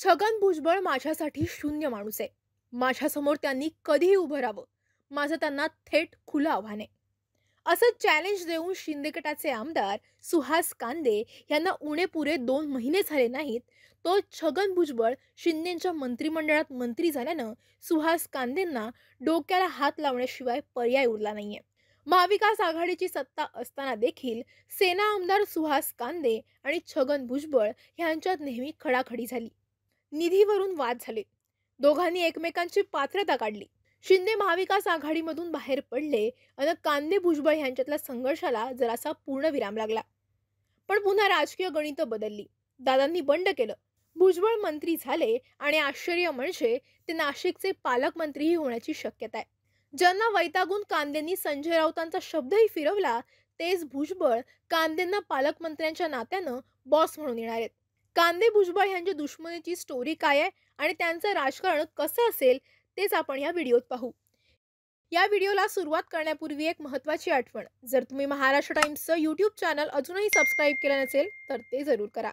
छगन भुजबळ माझ्यासाठी शून्य माणूस आहे माझ्यासमोर त्यांनी कधीही उभं राहावं माझं त्यांना थेट खुलं आव्हान आहे असं चॅलेंज देऊन शिंदे गटाचे आमदार सुहास कांदे यांना पुरे दोन महिने झाले नाहीत तो छगन भुजबळ शिंदेंच्या मंत्रिमंडळात मंत्री झाल्यानं सुहास कांदेंना डोक्याला हात लावण्याशिवाय पर्याय उरला आहे महाविकास आघाडीची सत्ता असताना देखील सेना आमदार सुहास कांदे आणि छगन भुजबळ यांच्यात नेहमी खडाखडी झाली निधीवरून वाद झाले दोघांनी एकमेकांची पात्रता काढली शिंदे महाविकास आघाडीमधून बाहेर पडले आणि कांदे भुजबळ यांच्यातल्या संघर्षाला जरासा पूर्ण विराम लागला पण पुन्हा राजकीय गणित बदलली दादांनी बंड केलं भुजबळ मंत्री झाले आणि आश्चर्य म्हणजे ते नाशिकचे पालकमंत्रीही होण्याची शक्यता आहे ज्यांना वैतागून कांदेंनी संजय राऊतांचा शब्दही फिरवला तेच भुजबळ कांदेंना पालकमंत्र्यांच्या नात्यानं बॉस म्हणून येणार आहेत कांदे भुजबळ यांच्या दुश्मनीची स्टोरी काय आहे आणि त्यांचं राजकारण कसं असेल तेच आपण या व्हिडिओत पाहू या व्हिडिओला सुरुवात करण्यापूर्वी एक महत्त्वाची आठवण जर तुम्ही महाराष्ट्र टाइम्सचं यूट्यूब चॅनल अजूनही सबस्क्राईब केलं नसेल तर ते जरूर करा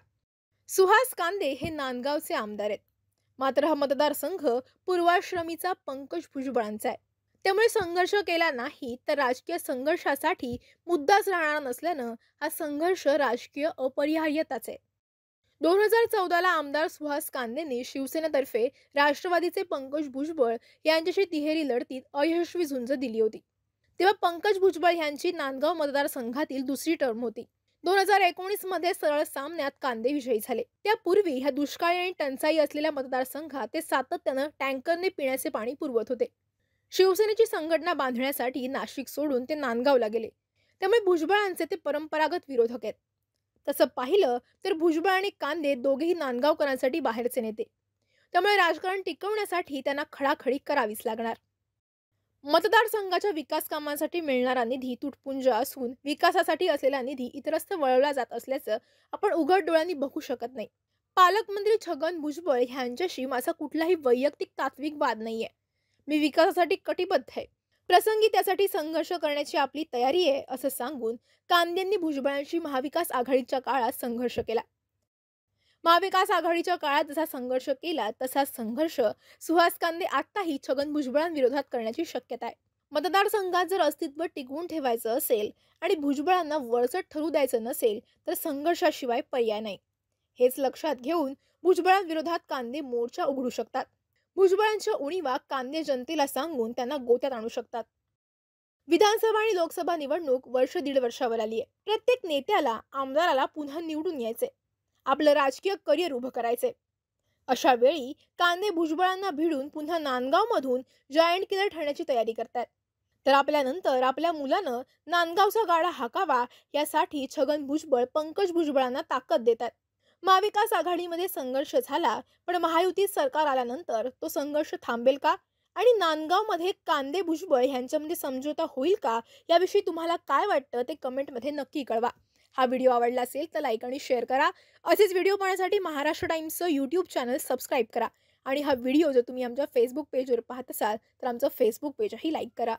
सुहास कांदे हे नांदगावचे आमदार आहेत मात्र हा मतदारसंघ पूर्वाश्रमीचा पंकज भुजबळांचा आहे त्यामुळे संघर्ष केला नाही तर राजकीय संघर्षासाठी मुद्दाच राहणार नसल्यानं हा संघर्ष राजकीय अपरिहार्यताच आहे दोन हजार चौदाला आमदार सुहास कांदेने शिवसेनेतर्फे राष्ट्रवादीचे पंकज भुजबळ यांच्याशी तिहेरी लढतीत अयशस्वी झुंज दिली होती तेव्हा पंकज भुजबळ यांची नांदगाव मतदारसंघातील दुसरी टर्म होती दोन हजार एकोणीस मध्ये सरळ सामन्यात कांदे विजयी झाले त्यापूर्वी ह्या दुष्काळी आणि टंचाई असलेल्या मतदारसंघात ते सातत्यानं टँकरने पिण्याचे पाणी पुरवत होते शिवसेनेची संघटना बांधण्यासाठी नाशिक सोडून ते नांदगावला गेले त्यामुळे भुजबळांचे ते परंपरागत विरोधक आहेत तसं पाहिलं तर भुजबळ आणि कांदे दोघेही नांदगावकरांसाठी बाहेरचे नेते त्यामुळे राजकारण टिकवण्यासाठी त्यांना खडाखडी करावीच लागणार मतदारसंघाच्या विकास कामांसाठी मिळणारा निधी तुटपुंज असून विकासासाठी असलेला निधी इतरस्थ वळवला जात असल्याचं आपण उघड डोळ्यांनी बघू शकत नाही पालकमंत्री छगन भुजबळ यांच्याशी माझा कुठलाही वैयक्तिक तात्विक वाद नाहीये मी विकासासाठी कटिबद्ध आहे प्रसंगी त्यासाठी संघर्ष करण्याची आपली तयारी आहे असं सांगून कांदेंनी भुजबळांशी महाविकास आघाडीच्या काळात संघर्ष केला महाविकास आघाडीच्या काळात जसा संघर्ष केला तसा संघर्ष सुहास कांदे आत्ताही छगन भुजबळांविरोधात करण्याची शक्यता आहे मतदारसंघात जर अस्तित्व टिकवून ठेवायचं असेल आणि भुजबळांना वळसट ठरू द्यायचं नसेल तर संघर्षाशिवाय पर्याय नाही हेच लक्षात घेऊन भुजबळांविरोधात कांदे मोर्चा उघडू शकतात भुजबळांच्या उणीवा कांदे जनतेला सांगून त्यांना गोत्यात आणू शकतात विधानसभा आणि लोकसभा निवडणूक वर्ष दीड वर्षावर आली आहे प्रत्येक नेत्याला आमदाराला पुन्हा निवडून यायचे आपलं राजकीय करिअर उभं करायचे अशा वेळी कांदे भुजबळांना भिडून पुन्हा नांदगावमधून जायंट किलर ठरण्याची तयारी करतात तर आपल्यानंतर आपल्या मुलानं नांदगावचा गाडा हाकावा यासाठी छगन भुजबळ पंकज भुजबळांना ताकद देतात महाविकास आघाडीमध्ये संघर्ष झाला पण महायुतीत सरकार आल्यानंतर तो संघर्ष थांबेल का आणि नांदगावमध्ये कांदे भुजबळ यांच्यामध्ये समझोता होईल का याविषयी तुम्हाला काय वाटतं ते कमेंटमध्ये नक्की कळवा हा व्हिडिओ आवडला असेल तर लाईक आणि शेअर करा असेच व्हिडिओ पाहण्यासाठी महाराष्ट्र टाईम्सचं यूट्यूब चॅनल सबस्क्राईब करा आणि हा व्हिडिओ जर तुम्ही आमच्या फेसबुक पेजवर पाहत असाल तर आमचं फेसबुक पेजही लाईक करा